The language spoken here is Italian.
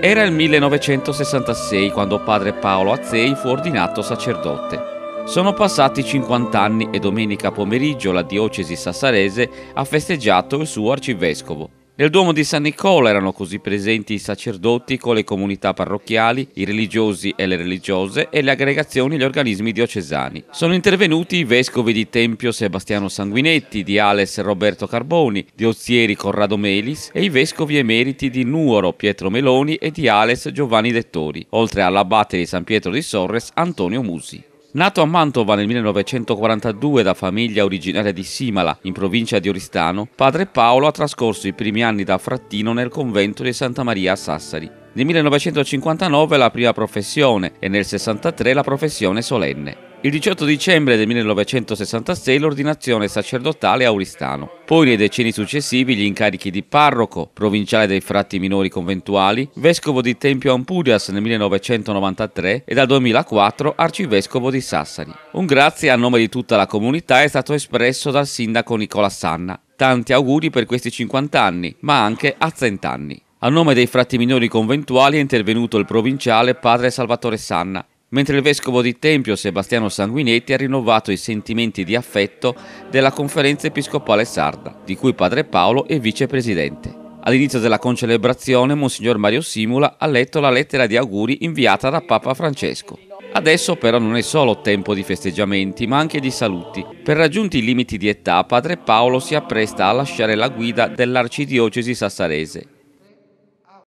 Era il 1966 quando padre Paolo Azzei fu ordinato sacerdote. Sono passati 50 anni e domenica pomeriggio la diocesi sassarese ha festeggiato il suo arcivescovo. Nel Duomo di San Nicola erano così presenti i sacerdoti con le comunità parrocchiali, i religiosi e le religiose e le aggregazioni e gli organismi diocesani. Sono intervenuti i vescovi di Tempio Sebastiano Sanguinetti, di Ales Roberto Carboni, di Ozieri Corrado Melis e i vescovi emeriti di Nuoro Pietro Meloni e di Ales Giovanni Dettori, oltre all'abate di San Pietro di Sorres Antonio Musi. Nato a Mantova nel 1942 da famiglia originaria di Simala, in provincia di Oristano, padre Paolo ha trascorso i primi anni da frattino nel convento di Santa Maria a Sassari. Nel 1959 la prima professione e nel 63 la professione solenne. Il 18 dicembre del 1966 l'ordinazione sacerdotale a Auristano. Poi nei decenni successivi gli incarichi di parroco, provinciale dei frati minori conventuali, vescovo di Tempio Ampurias nel 1993 e dal 2004 arcivescovo di Sassari. Un grazie a nome di tutta la comunità è stato espresso dal sindaco Nicola Sanna. Tanti auguri per questi 50 anni, ma anche a 100 anni. A nome dei frati minori conventuali è intervenuto il provinciale padre Salvatore Sanna, mentre il vescovo di Tempio Sebastiano Sanguinetti ha rinnovato i sentimenti di affetto della conferenza episcopale sarda, di cui padre Paolo è vicepresidente. All'inizio della concelebrazione, Monsignor Mario Simula ha letto la lettera di auguri inviata da Papa Francesco. Adesso però non è solo tempo di festeggiamenti, ma anche di saluti. Per raggiunti i limiti di età, padre Paolo si appresta a lasciare la guida dell'arcidiocesi sassarese